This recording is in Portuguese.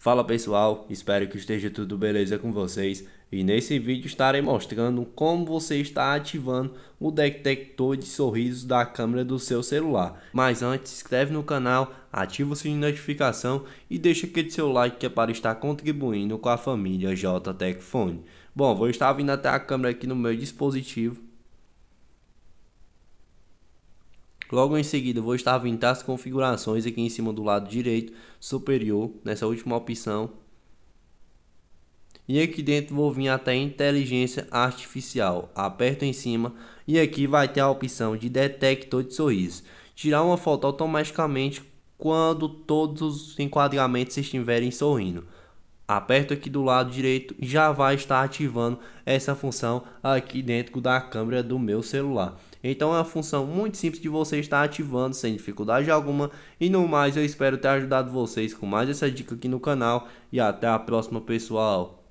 Fala pessoal, espero que esteja tudo beleza com vocês e nesse vídeo estarei mostrando como você está ativando o detector de sorrisos da câmera do seu celular. Mas antes, se inscreve no canal, ativa o sininho de notificação e deixa aquele seu like que é para estar contribuindo com a família JTech Bom, vou estar vindo até a câmera aqui no meu dispositivo Logo em seguida, vou estar vindo as configurações aqui em cima do lado direito superior, nessa última opção. E aqui dentro vou vir até inteligência artificial. Aperto em cima e aqui vai ter a opção de detector de sorriso. Tirar uma foto automaticamente quando todos os enquadramentos estiverem sorrindo. Aperto aqui do lado direito já vai estar ativando essa função aqui dentro da câmera do meu celular. Então é uma função muito simples de você estar ativando sem dificuldade alguma. E no mais, eu espero ter ajudado vocês com mais essa dica aqui no canal. E até a próxima, pessoal.